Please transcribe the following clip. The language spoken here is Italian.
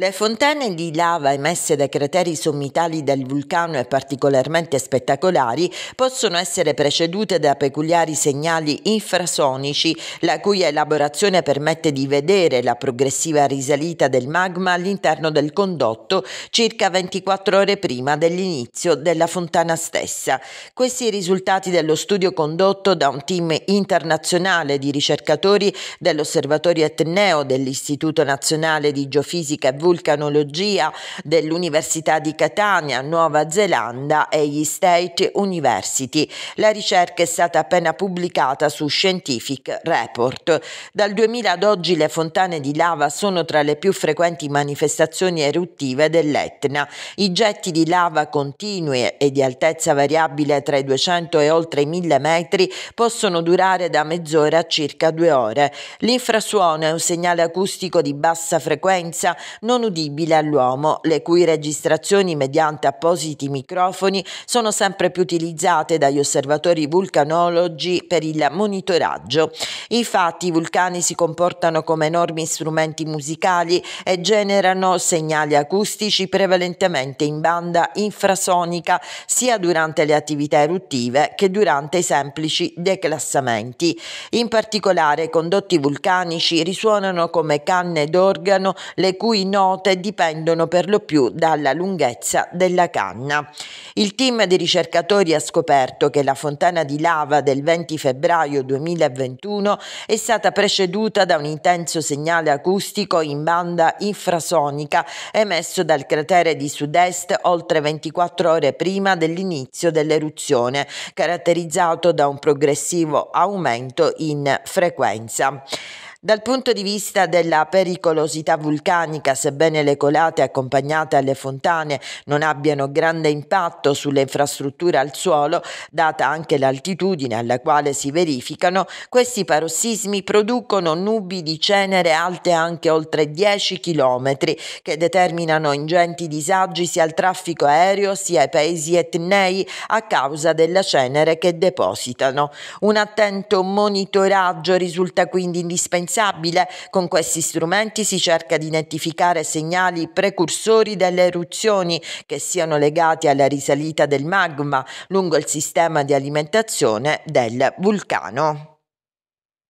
Le fontane di lava emesse dai crateri sommitali del vulcano e particolarmente spettacolari possono essere precedute da peculiari segnali infrasonici, la cui elaborazione permette di vedere la progressiva risalita del magma all'interno del condotto circa 24 ore prima dell'inizio della fontana stessa. Questi risultati dello studio condotto da un team internazionale di ricercatori dell'Osservatorio Etneo dell'Istituto Nazionale di Geofisica e Vulcano vulcanologia dell'Università di Catania, Nuova Zelanda e gli State University. La ricerca è stata appena pubblicata su Scientific Report. Dal 2000 ad oggi le fontane di lava sono tra le più frequenti manifestazioni eruttive dell'Etna. I getti di lava continui e di altezza variabile tra i 200 e oltre i 1000 metri possono durare da mezz'ora a circa due ore. L'infrasuono è un segnale acustico di bassa frequenza non non udibile all'uomo, le cui registrazioni mediante appositi microfoni sono sempre più utilizzate dagli osservatori vulcanologi per il monitoraggio. Infatti i vulcani si comportano come enormi strumenti musicali e generano segnali acustici prevalentemente in banda infrasonica sia durante le attività eruttive che durante i semplici declassamenti. In particolare i condotti vulcanici risuonano come canne d'organo le cui note note dipendono per lo più dalla lunghezza della canna. Il team di ricercatori ha scoperto che la fontana di lava del 20 febbraio 2021 è stata preceduta da un intenso segnale acustico in banda infrasonica emesso dal cratere di sud-est oltre 24 ore prima dell'inizio dell'eruzione, caratterizzato da un progressivo aumento in frequenza. Dal punto di vista della pericolosità vulcanica, sebbene le colate accompagnate alle fontane non abbiano grande impatto sulle infrastrutture al suolo, data anche l'altitudine alla quale si verificano, questi parossismi producono nubi di cenere alte anche oltre 10 km, che determinano ingenti disagi sia al traffico aereo sia ai paesi etnei a causa della cenere che depositano. Un attento monitoraggio risulta quindi indispensabile indispensabile. Con questi strumenti si cerca di identificare segnali precursori delle eruzioni che siano legati alla risalita del magma lungo il sistema di alimentazione del vulcano.